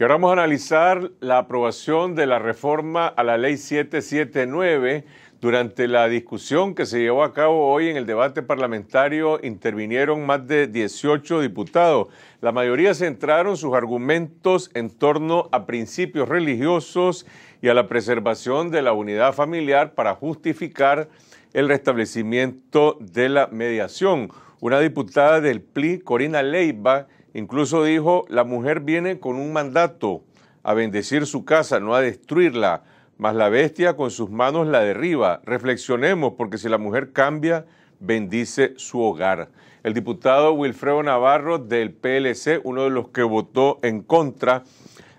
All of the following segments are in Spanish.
Y ahora vamos a analizar la aprobación de la reforma a la ley 779. Durante la discusión que se llevó a cabo hoy en el debate parlamentario intervinieron más de 18 diputados. La mayoría centraron sus argumentos en torno a principios religiosos y a la preservación de la unidad familiar para justificar el restablecimiento de la mediación. Una diputada del PLI, Corina Leiva, Incluso dijo, la mujer viene con un mandato a bendecir su casa, no a destruirla, mas la bestia con sus manos la derriba. Reflexionemos, porque si la mujer cambia, bendice su hogar. El diputado Wilfredo Navarro del PLC, uno de los que votó en contra,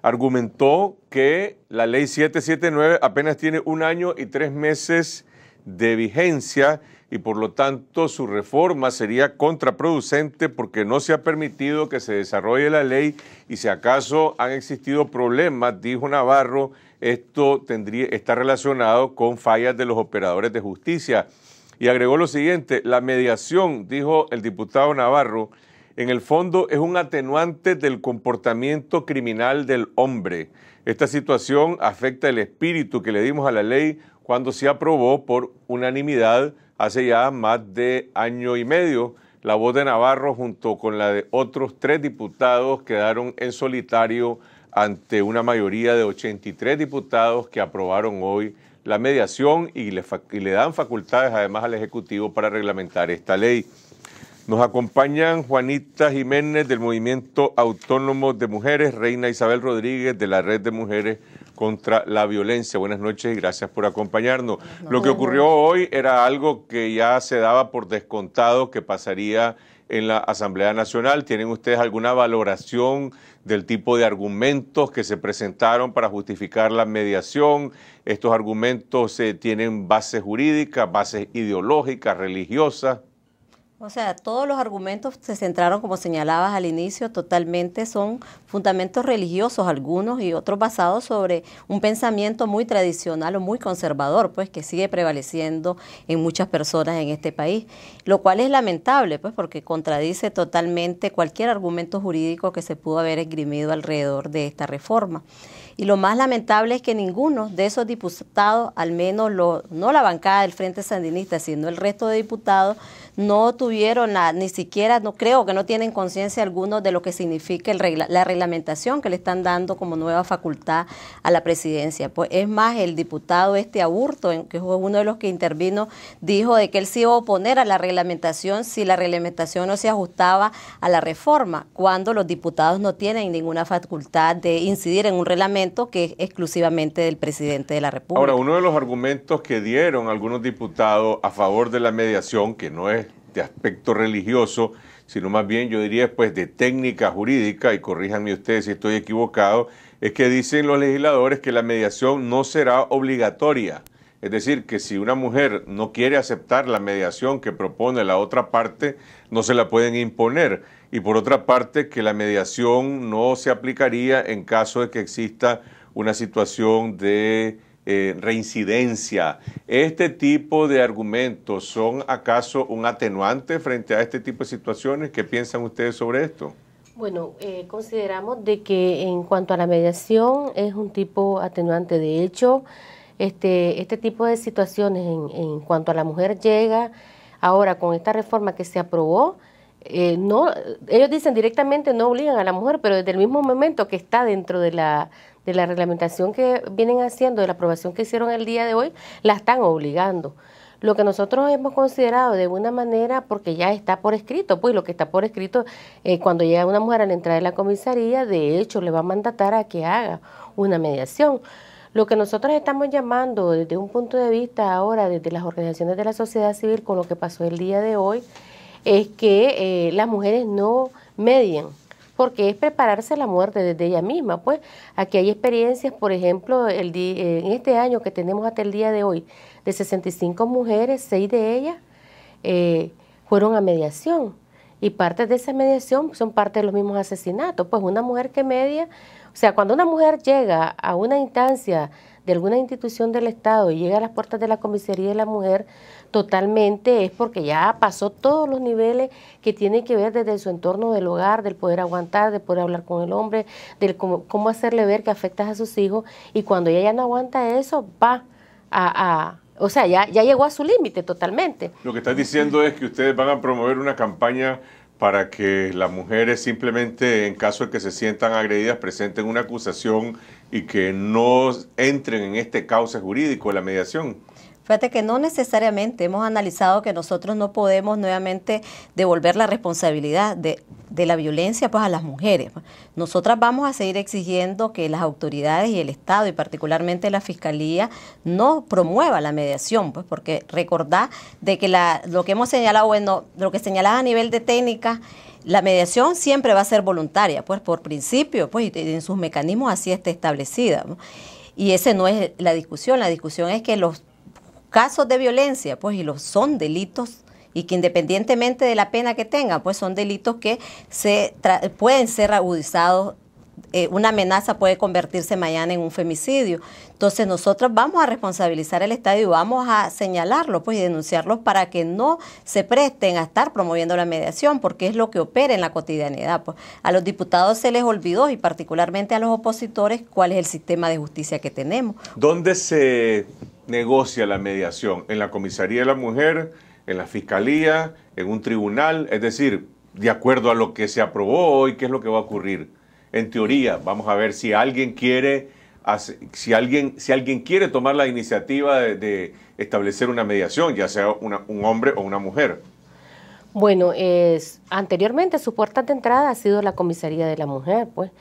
argumentó que la ley 779 apenas tiene un año y tres meses de vigencia y por lo tanto su reforma sería contraproducente porque no se ha permitido que se desarrolle la ley y si acaso han existido problemas, dijo Navarro, esto tendría, está relacionado con fallas de los operadores de justicia. Y agregó lo siguiente, la mediación, dijo el diputado Navarro, en el fondo es un atenuante del comportamiento criminal del hombre. Esta situación afecta el espíritu que le dimos a la ley cuando se aprobó por unanimidad hace ya más de año y medio. La voz de Navarro junto con la de otros tres diputados quedaron en solitario ante una mayoría de 83 diputados que aprobaron hoy la mediación y le, dan facultades además al Ejecutivo para reglamentar esta ley. Nos acompañan Juanita Jiménez del Movimiento Autónomo de Mujeres, Reina Isabel Rodríguez de la Red de Mujeres contra la violencia. Buenas noches y gracias por acompañarnos. Lo que ocurrió hoy era algo que ya se daba por descontado que pasaría en la Asamblea Nacional. ¿Tienen ustedes alguna valoración del tipo de argumentos que se presentaron para justificar la mediación? ¿Estos argumentos eh, tienen bases jurídicas, bases ideológicas, religiosas? O sea, todos los argumentos se centraron, como señalabas al inicio, totalmente son fundamentos religiosos algunos y otros basados sobre un pensamiento muy tradicional o muy conservador, pues que sigue prevaleciendo en muchas personas en este país, lo cual es lamentable, pues porque contradice totalmente cualquier argumento jurídico que se pudo haber esgrimido alrededor de esta reforma. Y lo más lamentable es que ninguno de esos diputados, al menos no la bancada del Frente Sandinista, sino el resto de diputados, no tuvieron ni siquiera, no creo que no tienen conciencia alguno de lo que significa la reglamentación que le están dando como nueva facultad a la presidencia. Pues es más, el diputado este Aburto, que fue uno de los que intervino, dijo de que él se iba a oponer a la reglamentación si la reglamentación no se ajustaba a la reforma, cuando los diputados no tienen ninguna facultad de incidir en un reglamento que es exclusivamente del presidente de la República. Ahora, uno de los argumentos que dieron algunos diputados a favor de la mediación, que no es de aspecto religioso, sino más bien yo diría pues de técnica jurídica, y corríjanme ustedes si estoy equivocado, es que dicen los legisladores que la mediación no será obligatoria es decir, que si una mujer no quiere aceptar la mediación que propone la otra parte, no se la pueden imponer. Y por otra parte, que la mediación no se aplicaría en caso de que exista una situación de eh, reincidencia. ¿Este tipo de argumentos son acaso un atenuante frente a este tipo de situaciones? ¿Qué piensan ustedes sobre esto? Bueno, eh, consideramos de que en cuanto a la mediación es un tipo atenuante de hecho este, este tipo de situaciones en, cuanto a la mujer llega ahora con esta reforma que se aprobó, eh, no, ellos dicen directamente no obligan a la mujer, pero desde el mismo momento que está dentro de la, de la reglamentación que vienen haciendo, de la aprobación que hicieron el día de hoy, la están obligando. Lo que nosotros hemos considerado de una manera, porque ya está por escrito, pues lo que está por escrito, eh, cuando llega una mujer a la entrada de la comisaría, de hecho le va a mandatar a que haga una mediación. Lo que nosotros estamos llamando desde un punto de vista ahora, desde las organizaciones de la sociedad civil, con lo que pasó el día de hoy, es que eh, las mujeres no median, porque es prepararse a la muerte desde ella misma. Pues aquí hay experiencias, por ejemplo, el eh, en este año que tenemos hasta el día de hoy, de 65 mujeres, 6 de ellas eh, fueron a mediación. Y parte de esa mediación son parte de los mismos asesinatos. Pues una mujer que media, o sea, cuando una mujer llega a una instancia de alguna institución del Estado y llega a las puertas de la comisaría de la mujer, totalmente es porque ya pasó todos los niveles que tienen que ver desde su entorno del hogar, del poder aguantar, de poder hablar con el hombre, del cómo, hacerle ver que afectas a sus hijos. Y cuando ella ya no aguanta eso, va a o sea, ya, ya llegó a su límite totalmente. Lo que estás diciendo es que ustedes van a promover una campaña para que las mujeres simplemente, en caso de que se sientan agredidas, presenten una acusación y que no entren en este cauce jurídico de la mediación. Fíjate que no necesariamente hemos analizado que nosotros no podemos nuevamente devolver la responsabilidad de, la violencia pues, a las mujeres. Nosotras vamos a seguir exigiendo que las autoridades y el Estado y particularmente la Fiscalía no promueva la mediación, pues porque recordar de que lo que hemos señalado, bueno, lo que señalaba a nivel de técnica, la mediación siempre va a ser voluntaria, pues por principio, pues en sus mecanismos así está establecida. Y esa no es la discusión, la discusión es que los casos de violencia, pues y los son delitos y que independientemente de la pena que tengan, pues son delitos que se pueden ser agudizados. Eh, una amenaza puede convertirse mañana en un femicidio. Entonces nosotros vamos a responsabilizar al Estado y vamos a señalarlo pues, y denunciarlo para que no se presten a estar promoviendo la mediación, porque es lo que opera en la cotidianidad. Pues. A los diputados se les olvidó, y particularmente a los opositores, cuál es el sistema de justicia que tenemos. ¿Dónde se negocia la mediación? En la comisaría de la mujer, en la fiscalía, en un tribunal, es decir, de acuerdo a lo que se aprobó hoy, ¿qué es lo que va a ocurrir? En teoría, vamos a ver si alguien quiere, si alguien, si alguien quiere tomar la iniciativa de, establecer una mediación, ya sea un hombre o una mujer. Bueno, es, anteriormente su puerta de entrada ha sido la comisaría de la mujer, pues.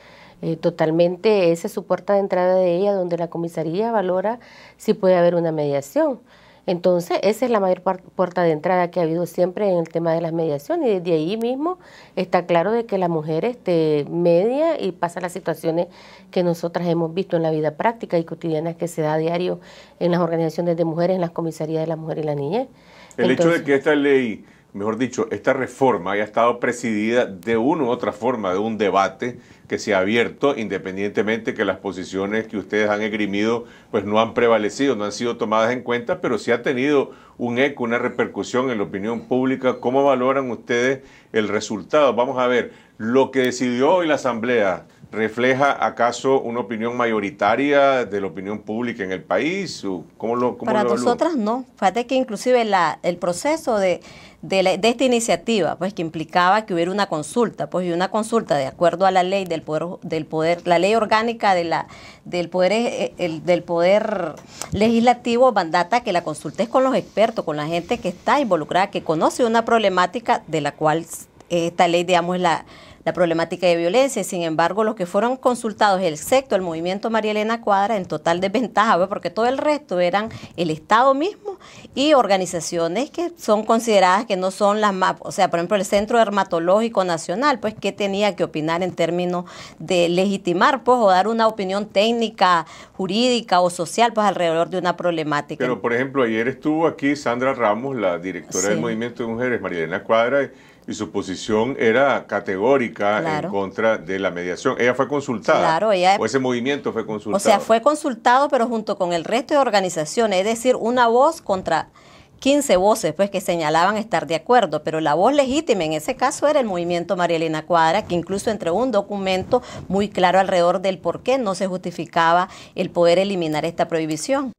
Eh, totalmente, esa es su puerta de entrada de ella, donde la comisaría valora si puede haber una mediación. Entonces, esa es la mayor puerta de entrada que ha habido siempre en el tema de las mediaciones y desde ahí mismo está claro de que la mujer este, media y pasa las situaciones que nosotras hemos visto en la vida práctica y cotidiana que se da a diario en las organizaciones de mujeres, en las comisarías de la mujer y la niñez. El hecho de que esta ley mejor dicho, esta reforma haya estado presidida de una u otra forma, de un debate que se ha abierto, independientemente que las posiciones que ustedes han egrimido, pues no han prevalecido, no han sido tomadas en cuenta, pero sí ha tenido un eco, una repercusión en la opinión pública. ¿Cómo valoran ustedes el resultado? Vamos a ver, lo que decidió hoy la Asamblea. ¿Refleja acaso una opinión mayoritaria de la opinión pública en el país? ¿Cómo lo, Para nosotras no. Fíjate que inclusive el proceso de, de, esta iniciativa, pues que implicaba que hubiera una consulta, pues y una consulta de acuerdo a la ley del poder, del poder, la ley orgánica de la, del poder, eh, el, del poder legislativo mandata que la consultes con los expertos, con la gente que está involucrada, que conoce una problemática de la cual esta ley, digamos, es la la problemática de violencia. Sin embargo, los que fueron consultados, el sector el movimiento María Elena Cuadra, en total desventaja, porque todo el resto eran el Estado mismo y organizaciones que son consideradas que no son las más, o sea, por ejemplo, el Centro Dermatológico Nacional, pues, ¿qué tenía que opinar en términos de legitimar, pues, o dar una opinión técnica, jurídica o social, pues, alrededor de una problemática? Pero, por ejemplo, ayer estuvo aquí Sandra Ramos, la directora del Movimiento de Mujeres, María Elena Cuadra, y su posición era categórica en contra de la mediación. Ella fue consultada. O ese movimiento fue consultado. O sea, fue consultado, pero junto con el resto de organizaciones. Es decir, una voz contra 15 voces pues que señalaban estar de acuerdo, pero la voz legítima en ese caso era el movimiento María Cuadra, que incluso entregó un documento muy claro alrededor del por qué no se justificaba el poder eliminar esta prohibición.